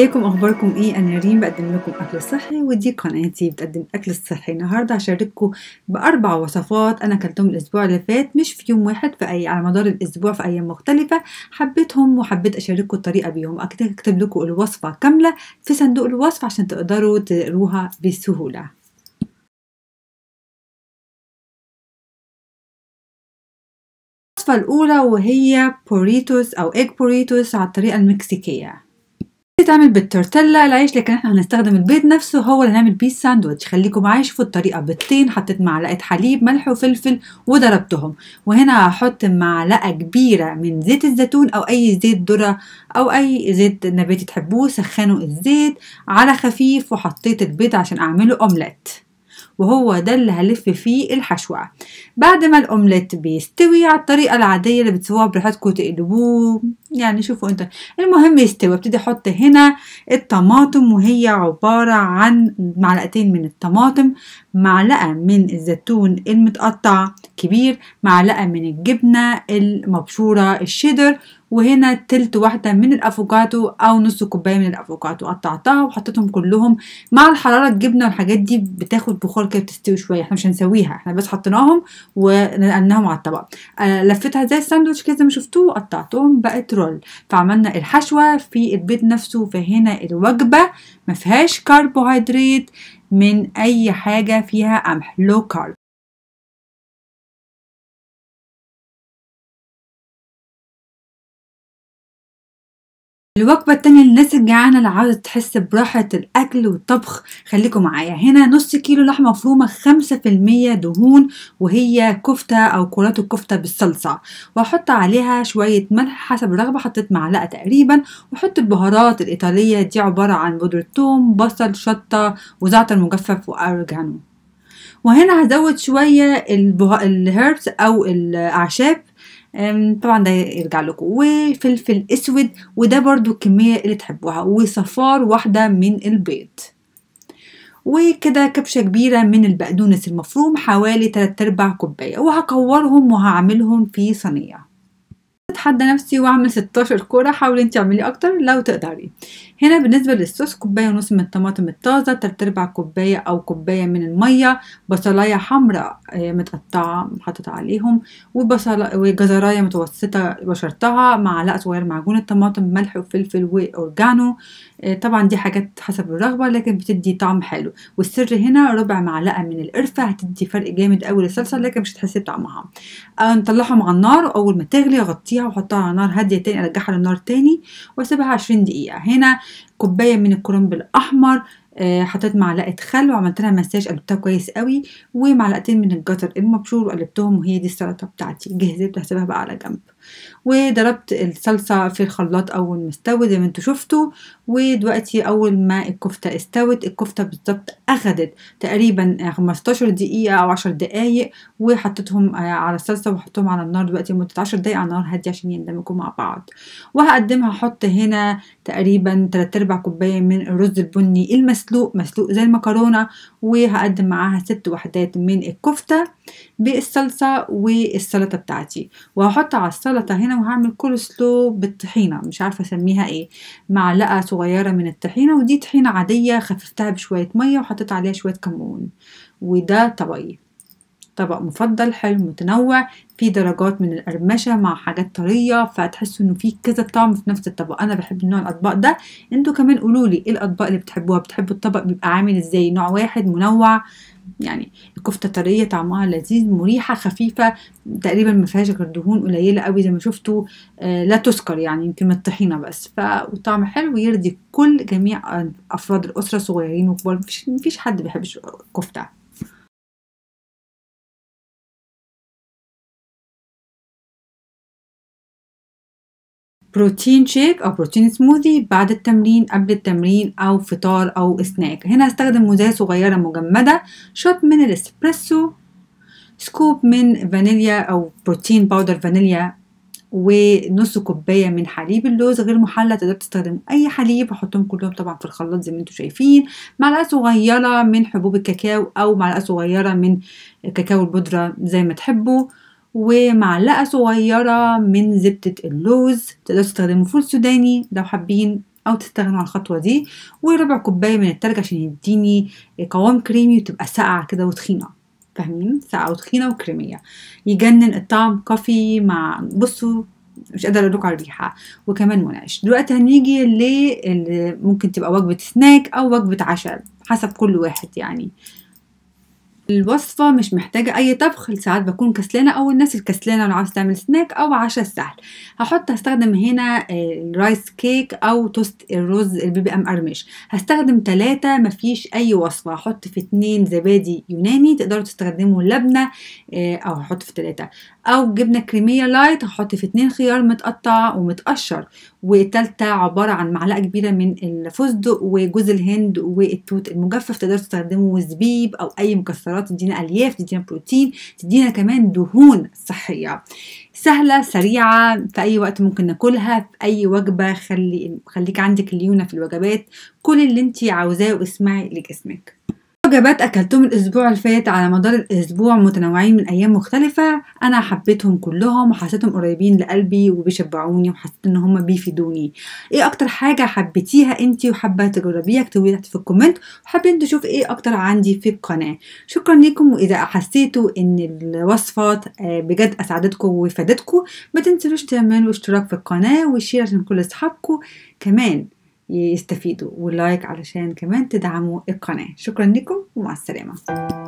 ازيكم اخباركم ايه انا ريم بقدم لكم اكل صحي ودي قناتي بتقدم الاكل الصحي النهارده هشارككم باربع وصفات انا اكلتهم الاسبوع اللي فات مش في يوم واحد في اي على مدار الاسبوع في ايام مختلفه حبيتهم وحبيت اشارككم الطريقه بيهم اكيد هكتب لكم الوصفه كامله في صندوق الوصف عشان تقدروا تقروها بسهوله الوصفه الاولى وهي بوريتوس او ايج بوريتوس على الطريقه المكسيكيه تعمل بالتورتيلا العيش لكن احنا هنستخدم البيض نفسه هو اللي هنعمل بيه الساندوتش خليكم معايا شوفوا الطريقه بيضتين حطيت معلقه حليب ملح وفلفل وضربتهم وهنا هحط معلقه كبيره من زيت الزيتون او اي زيت ذره او اي زيت نباتي تحبوه سخنوا الزيت على خفيف وحطيت البيض عشان اعمله اومليت وهو ده اللي هلف فيه الحشوة بعد ما الاومليت بيستوي على الطريقة العادية اللي بتسووها براحتكم تقلبوه يعني شوفوا انت المهم يستوي ابتدي احط هنا الطماطم وهي عبارة عن معلقتين من الطماطم معلقة من الزيتون المتقطع كبير معلقة من الجبنة المبشورة الشيدر وهنا تلت واحدة من الافوكاتو او نص كوباية من الافوكاتو قطعتها وحطيتهم كلهم مع الحرارة الجبنة والحاجات دي بتاخد بخار كده بتستوي شوية احنا مش هنسويها احنا بس حطيناهم ونقلناهم على الطبق آه لفتها زي الساندوتش كده زي ما شفتوه قطعتهم بقت الكوليسترول فعملنا الحشوة في البيض نفسه فهنا الوجبة مفيهاش كربوهيدرات من أي حاجة فيها قمح لو كارب الوجبة التانية للناس الجعانة اللي عاوزة تحس براحة الأكل والطبخ خليكم معايا هنا نص كيلو لحمة مفرومة خمسة في المية دهون وهي كفتة أو كرات الكفتة بالصلصة وأحط عليها شوية ملح حسب الرغبة حطيت معلقة تقريبا وأحط البهارات الإيطالية دي عبارة عن بودرة ثوم بصل شطة وزعتر مجفف وأرجانو وهنا هزود شوية الهيربس أو الأعشاب طبعا ده يرجع لكم وفلفل اسود وده برضو الكميه اللي تحبوها وصفار واحده من البيض وكده كبشة كبيرة من البقدونس المفروم حوالي 3 ارباع كوباية وهكورهم وهعملهم في صينية اتحدى نفسي واعمل 16 كوره حاولي انت اعملي اكتر لو تقدري هنا بالنسبه للصوص كوبايه ونص من الطماطم الطازه تلت ارباع كوبايه او كوبايه من الميه بصلايه حمراء آه، متقطعه حاطه عليهم وبصل وجزرايه متوسطه بشرتها معلقه صغيره معجون الطماطم ملح وفلفل واورجانو آه، طبعا دي حاجات حسب الرغبه لكن بتدي طعم حلو والسر هنا ربع معلقه من القرفه هتدي فرق جامد قوي للصلصه لكن مش هتحسي بطعمها آه، نطلعهم على النار واول ما تغلي غطيها فيها واحطها على نار هاديه تاني ارجعها للنار تاني واسيبها عشرين دقيقه هنا كوبايه من الكرنب الاحمر آه، حطيت معلقه خل وعملت لها مساج قلبتها كويس قوي ومعلقتين من الجزر المبشور وقلبتهم وهي دي السلطه بتاعتي جهزت هسيبها بقى على جنب وضربت الصلصه في الخلاط اول ما استوى زي ما انتوا شفتوا ودلوقتي اول ما الكفته استوت الكفته بالظبط اخدت تقريبا 15 دقيقه او 10 دقائق وحطيتهم آه، على الصلصه وحطيتهم على النار دلوقتي لمده 10 دقائق على نار هاديه عشان يندمجوا مع بعض وهقدمها احط هنا تقريبا تلات ارباع كوبايه من الرز البني المسلوق مسلوق زي المكرونه وهقدم معاها ست وحدات من الكفته بالصلصه والسلطه بتاعتي وهحط على السلطه هنا وهعمل كل سلو بالطحينه مش عارفه اسميها ايه معلقه صغيره من الطحينه ودي طحينه عاديه خففتها بشويه ميه وحطيت عليها شويه كمون وده طبيعي طبق مفضل حلو متنوع فيه درجات من القرمشة مع حاجات طرية فتحسوا انه فيه كذا طعم في نفس الطبق انا بحب نوع الاطباق ده انتوا كمان قولوا لي ايه الاطباق اللي بتحبوها بتحبوا الطبق بيبقى عامل ازاي نوع واحد منوع يعني الكفته طريه طعمها لذيذ مريحه خفيفه تقريبا ما فيهاش غير دهون قليله قوي زي ما شفتوا آه لا تسكر يعني يمكن من الطحينه بس ف وطعم حلو يرضي كل جميع افراد الاسره صغيرين وكبار مفيش مفيش حد بيحبش الكفته بروتين شيك او بروتين سموذي بعد التمرين قبل التمرين او فطار او سناك هنا هستخدم مزايا صغيره مجمده شوت من الاسبريسو سكوب من فانيليا او بروتين باودر فانيليا ونص كوبايه من حليب اللوز غير محلى تقدر تستخدم اي حليب احطهم كلهم طبعا في الخلاط زي ما انتم شايفين معلقه صغيره من حبوب الكاكاو او معلقه صغيره من كاكاو البودره زي ما تحبوا ومعلقة صغيرة من زبدة اللوز تقدروا تستخدموا فول سوداني لو حابين أو تستغنوا عن الخطوة دي وربع كوباية من التلج عشان يديني قوام كريمي وتبقى ساقعة كده وتخينة فاهمين ساقعه وتخينه وكريميه يجنن الطعم كافي مع بصوا مش قادره اقول على الريحه وكمان منعش دلوقتي هنيجي اللي ممكن تبقى وجبه سناك او وجبه عشاء حسب كل واحد يعني الوصفة مش محتاجة أي طبخ ساعات بكون كسلانة أو الناس الكسلانة لو عاوز تعمل سناك أو عشاء سهل هحط هستخدم هنا الرايس كيك أو توست الرز البيبي أم قرمش هستخدم تلاتة مفيش أي وصفة هحط في اتنين زبادي يوناني تقدروا تستخدموا لبنة آه، أو هحط في تلاتة أو جبنة كريمية لايت هحط في اتنين خيار متقطع ومتقشر والتالتة عبارة عن معلقة كبيرة من الفستق وجوز الهند والتوت المجفف تقدروا تستخدموا زبيب أو أي مكسرات تدينا ألياف تدينا بروتين تدينا كمان دهون صحية سهلة سريعة في أي وقت ممكن ناكلها في أي وجبة خلي خليك عندك ليونة في الوجبات كل اللي انت عاوزاه واسمعي لجسمك وجبات أكلتهم الأسبوع الفات على مدار الأسبوع متنوعين من أيام مختلفة أنا حبيتهم كلهم وحسيتهم قريبين لقلبي وبيشبعوني وحسيت إن هما بيفيدوني إيه أكتر حاجة حبيتيها أنتي وحابة تجربيها اكتبوا تحت في الكومنت وحابين تشوف إيه أكتر عندي في القناة شكرا ليكم وإذا حسيتوا إن الوصفات آه، بجد أسعدتكم وفادتكم ما تنسوش تعملوا اشتراك في القناة وشير عشان كل أصحابكم كمان يستفيدوا واللايك علشان كمان تدعموا القناة شكرا لكم ومع السلامة